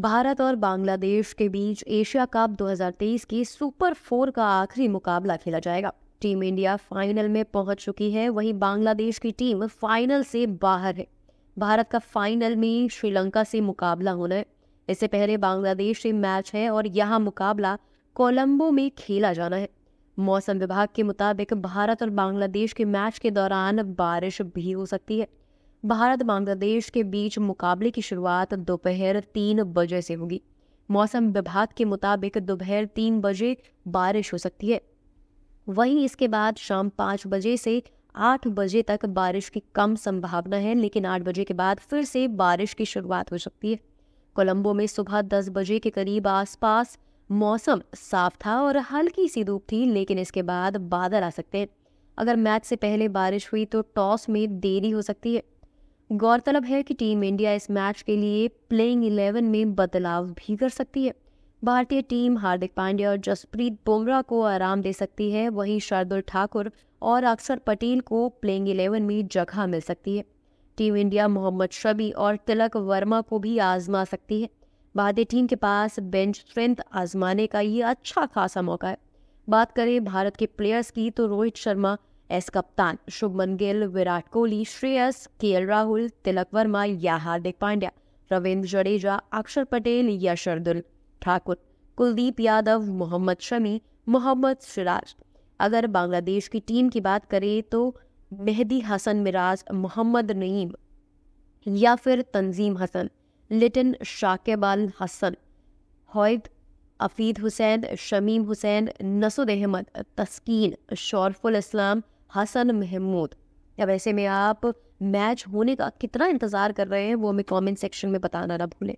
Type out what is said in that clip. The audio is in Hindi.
भारत और बांग्लादेश के बीच एशिया कप 2023 की सुपर फोर का आखिरी मुकाबला खेला जाएगा टीम इंडिया फाइनल में पहुंच चुकी है वहीं बांग्लादेश की टीम फाइनल से बाहर है भारत का फाइनल में श्रीलंका से मुकाबला होना है इससे पहले बांग्लादेश से मैच है और यह मुकाबला कोलंबो में खेला जाना है मौसम विभाग के मुताबिक भारत और बांग्लादेश के मैच के दौरान बारिश भी हो सकती है भारत बांग्लादेश के बीच मुकाबले की शुरुआत दोपहर तीन बजे से होगी मौसम विभाग के मुताबिक दोपहर तीन बजे बारिश हो सकती है वहीं इसके बाद शाम पाँच बजे से आठ बजे तक बारिश की कम संभावना है लेकिन आठ बजे के बाद फिर से बारिश की शुरुआत हो सकती है कोलंबो में सुबह दस बजे के करीब आसपास मौसम साफ था और हल्की सी धूप थी लेकिन इसके बाद बादल आ सकते हैं अगर मैच से पहले बारिश हुई तो टॉस में देरी हो सकती है गौरतलब है कि टीम इंडिया इस मैच के लिए प्लेइंग इलेवन में बदलाव भी कर सकती है भारतीय टीम हार्दिक पांड्या और जसप्रीत बुमराह को आराम दे सकती है वहीं शार्दुल ठाकुर और अक्षर पटेल को प्लेइंग इलेवन में जगह मिल सकती है टीम इंडिया मोहम्मद शबी और तिलक वर्मा को भी आजमा सकती है भारतीय टीम के पास बेंच स्ट्रेंथ आजमाने का ये अच्छा खासा मौका है बात करें भारत के प्लेयर्स की तो रोहित शर्मा एस कप्तान शुभमन गिल विराट कोहली श्रेयस के राहुल तिलक वर्मा या हार्दिक पांड्या रविंद्र जडेजा अक्षर पटेल या शरदुल ठाकुर कुलदीप यादव मोहम्मद शमी मोहम्मद सिराज अगर बांग्लादेश की टीम की बात करें तो मेहदी हसन मिराज मोहम्मद नईम या फिर तंजीम हसन लिटन शाकिब अल हसन हौद अफीद हुसैन शमीम हुसैन नसुद अहमद तस्कीन शौरफुल इस्लाम हसन महमूद या वैसे में आप मैच होने का कितना इंतज़ार कर रहे हैं वो हमें कमेंट सेक्शन में बताना ना भूलें